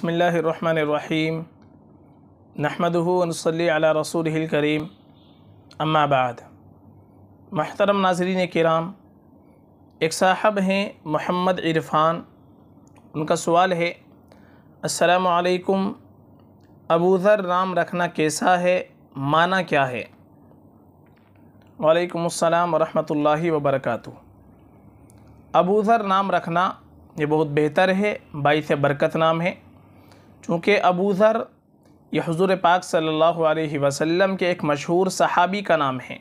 रहीम नहमदूनसली अला रसूल करीम अम्माबाद महतरम नाजरीन कराम एक साहब हैं मोहम्मद इरफान उनका सवाल है असलकुम अबूधर नाम रखना कैसा है माना क्या है वालेकुम अस्सलाम वरहमतुल्लाहि वबरकातु अबूज़र नाम रखना ये बहुत बेहतर है बाई बरकत नाम है चूँकि अबूज़र यह हजूर पाक सल्लल्लाहु अलैहि वसल्लम के एक मशहूर सहाबी का नाम है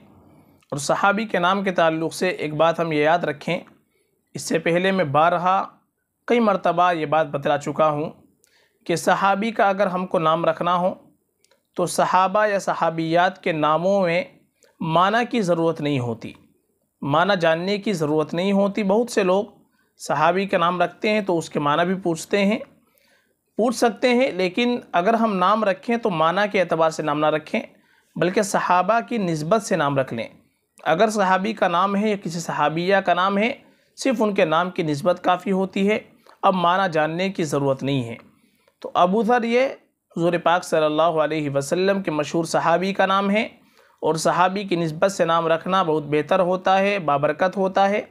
और सहाबी के नाम के ताल्लुक से एक बात हम ये याद रखें इससे पहले मैं बारहा कई मरतबा ये बात बतला चुका हूँ कि सहाबी का अगर हमको नाम रखना हो तो सहाबा या सहाबियात के नामों में माना की ज़रूरत नहीं होती माना जानने की ज़रूरत नहीं होती बहुत से लोग सहाबी का नाम रखते हैं तो उसके माना भी पूछते हैं पूछ सकते हैं लेकिन अगर हम नाम रखें तो माना के अतबार से नाम ना रखें बल्कि सहाबा की नस्बत से नाम रख लें अगर सहाबी का नाम है या किसी सहाबिया का नाम है सिर्फ उनके नाम की नस्बत काफ़ी होती है अब माना जानने की ज़रूरत नहीं है तो अबूधर ये हजूर पाक सल्ला वसलम के मशहूर सहाबी का नाम है और सहाबी की नस्बत से नाम रखना बहुत बेहतर होता है बाबरकत होता है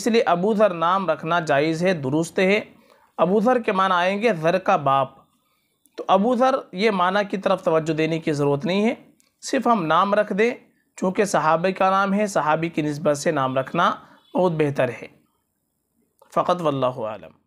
इसलिए अबूधर नाम रखना जायज़ है दुरुस्त है अबू ज़र के माना आएंगे ज़र का बाप तो अबू ज़र ये माना की तरफ तवज्जो देने की ज़रूरत नहीं है सिर्फ हम नाम रख दें चूँकि सहाबे का नाम है सहाबी की नस्बत से नाम रखना बहुत बेहतर है फ़कत वल्लम